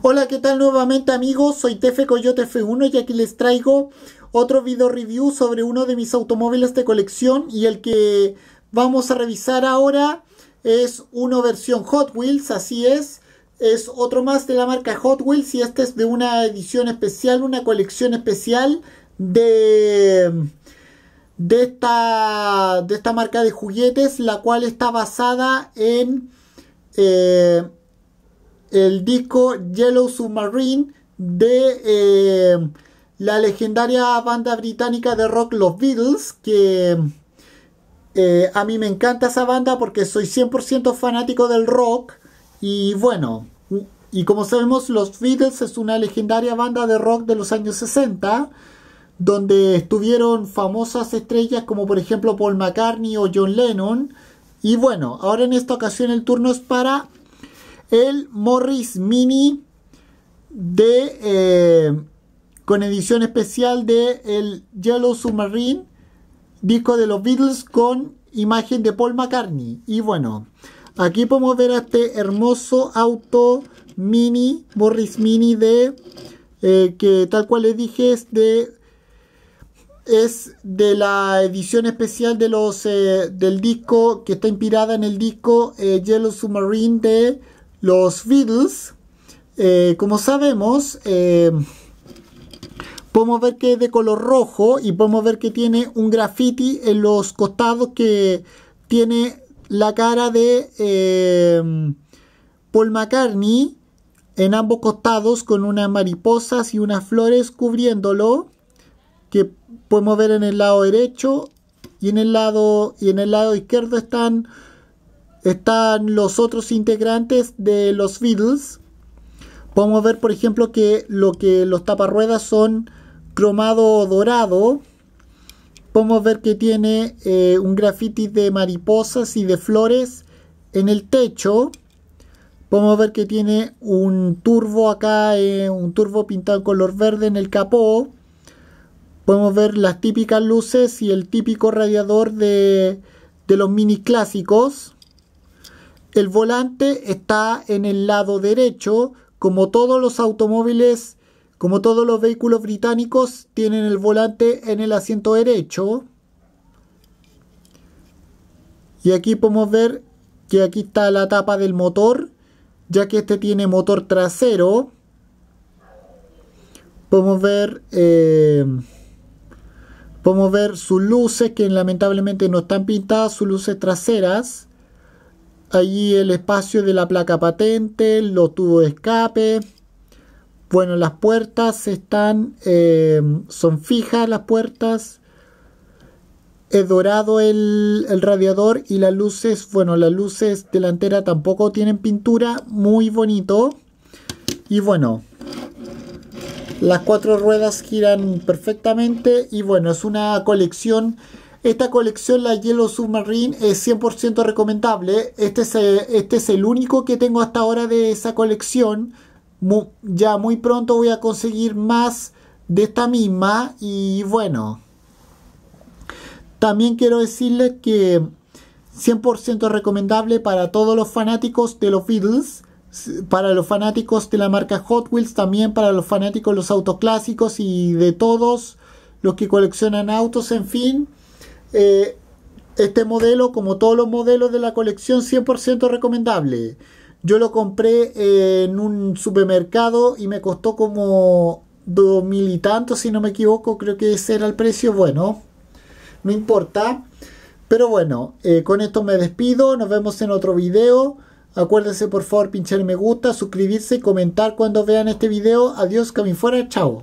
Hola, ¿qué tal nuevamente amigos? Soy Tefe Coyote F1 y aquí les traigo otro video review sobre uno de mis automóviles de colección y el que vamos a revisar ahora es uno versión Hot Wheels, así es. Es otro más de la marca Hot Wheels y este es de una edición especial, una colección especial de de esta de esta marca de juguetes la cual está basada en eh, el disco Yellow Submarine de eh, la legendaria banda británica de rock Los Beatles, que eh, a mí me encanta esa banda porque soy 100% fanático del rock y bueno, y como sabemos Los Beatles es una legendaria banda de rock de los años 60 donde estuvieron famosas estrellas como por ejemplo Paul McCartney o John Lennon y bueno, ahora en esta ocasión el turno es para el Morris Mini de eh, con edición especial de el Yellow Submarine disco de los Beatles con imagen de Paul McCartney y bueno aquí podemos ver a este hermoso auto mini Morris Mini de eh, que tal cual les dije es de es de la edición especial de los eh, del disco que está inspirada en el disco Yellow Submarine de los Beatles, eh, como sabemos, eh, podemos ver que es de color rojo y podemos ver que tiene un graffiti en los costados que tiene la cara de eh, Paul McCartney en ambos costados con unas mariposas y unas flores cubriéndolo que podemos ver en el lado derecho y en el lado y en el lado izquierdo están están los otros integrantes de los Beatles. Podemos ver, por ejemplo, que lo que los taparruedas son cromado dorado. Podemos ver que tiene eh, un grafitis de mariposas y de flores en el techo. Podemos ver que tiene un turbo acá, eh, un turbo pintado en color verde en el capó. Podemos ver las típicas luces y el típico radiador de, de los mini clásicos. El volante está en el lado derecho, como todos los automóviles, como todos los vehículos británicos, tienen el volante en el asiento derecho. Y aquí podemos ver que aquí está la tapa del motor, ya que este tiene motor trasero. Podemos ver, eh, podemos ver sus luces, que lamentablemente no están pintadas, sus luces traseras allí el espacio de la placa patente, los tubos de escape. Bueno, las puertas están, eh, son fijas las puertas. Es dorado el, el, radiador y las luces, bueno, las luces delanteras tampoco tienen pintura, muy bonito. Y bueno, las cuatro ruedas giran perfectamente y bueno, es una colección esta colección, la Yellow Submarine, es 100% recomendable. Este es, eh, este es el único que tengo hasta ahora de esa colección. ya muy pronto voy a conseguir más de esta misma. Y bueno, también quiero decirles que 100% recomendable para todos los fanáticos de los Beatles para los fanáticos de la marca Hot Wheels, también para los fanáticos de los autos clásicos y de todos los que coleccionan autos, en fin. Eh, este modelo, como todos los modelos de la colección, 100% recomendable. Yo lo compré eh, en un supermercado y me costó como dos mil y tanto, si no me equivoco, creo que ese era el precio. Bueno, no importa. Pero bueno, eh, con esto me despido. Nos vemos en otro video. Acuérdense por favor pinchar me gusta, suscribirse, y comentar cuando vean este video. Adiós, camin fuera, chao.